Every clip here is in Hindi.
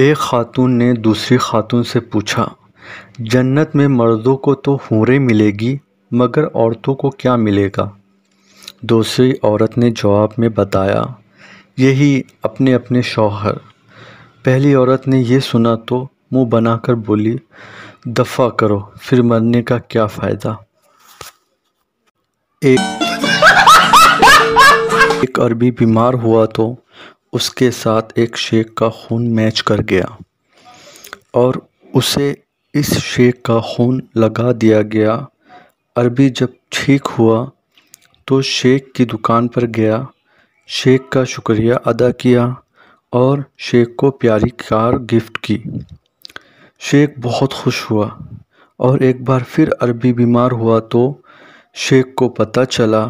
एक खातून ने दूसरी खातून से पूछा जन्नत में मर्दों को तो हूरें मिलेगी मगर औरतों को क्या मिलेगा दूसरी औरत ने जवाब में बताया यही अपने अपने शौहर पहली औरत ने यह सुना तो मुंह बनाकर बोली दफ़ा करो फिर मरने का क्या फ़ायदा एक एक अरबी बीमार हुआ तो उसके साथ एक शेख का खून मैच कर गया और उसे इस शेख का खून लगा दिया गया अरबी जब ठीक हुआ तो शेख की दुकान पर गया शेख का शुक्रिया अदा किया और शेख को प्यारी कार गिफ्ट की शेख बहुत खुश हुआ और एक बार फिर अरबी बीमार हुआ तो शेख को पता चला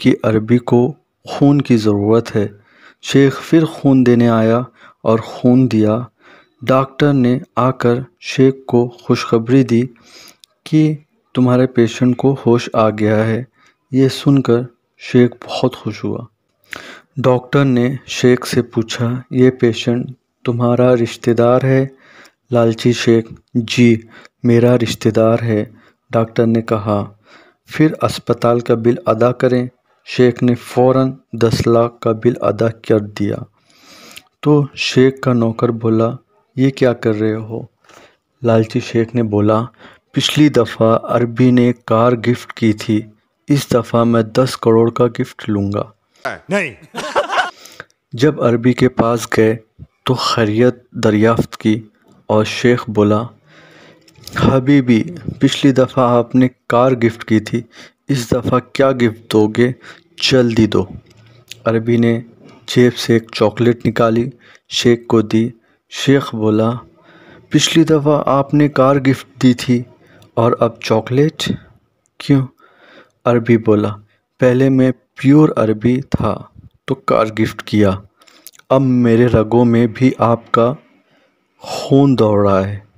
कि अरबी को खून की ज़रूरत है शेख फिर खून देने आया और खून दिया डॉक्टर ने आकर शेख को खुशखबरी दी कि तुम्हारे पेशेंट को होश आ गया है ये सुनकर शेख बहुत खुश हुआ डॉक्टर ने शेख से पूछा ये पेशेंट तुम्हारा रिश्तेदार है लालची शेख जी मेरा रिश्तेदार है डॉक्टर ने कहा फिर अस्पताल का बिल अदा करें शेख ने फ़ौरन दस लाख का बिल अदा कर दिया तो शेख का नौकर बोला ये क्या कर रहे हो लालची शेख ने बोला पिछली दफ़ा अरबी ने कार गिफ्ट की थी इस दफ़ा मैं दस करोड़ का गिफ्ट लूँगा नहीं जब अरबी के पास गए तो खैरियत दरियाफ्त की और शेख बोला हबीबी पिछली दफ़ा आपने कार गिफ्ट की थी इस दफ़ा क्या गिफ्ट दोगे जल्दी दो अरबी ने जेब से एक चॉकलेट निकाली शेख को दी शेख बोला पिछली दफ़ा आपने कार गिफ्ट दी थी और अब चॉकलेट क्यों अरबी बोला पहले मैं प्योर अरबी था तो कार गिफ्ट किया अब मेरे रगों में भी आपका खून दौड़ रहा है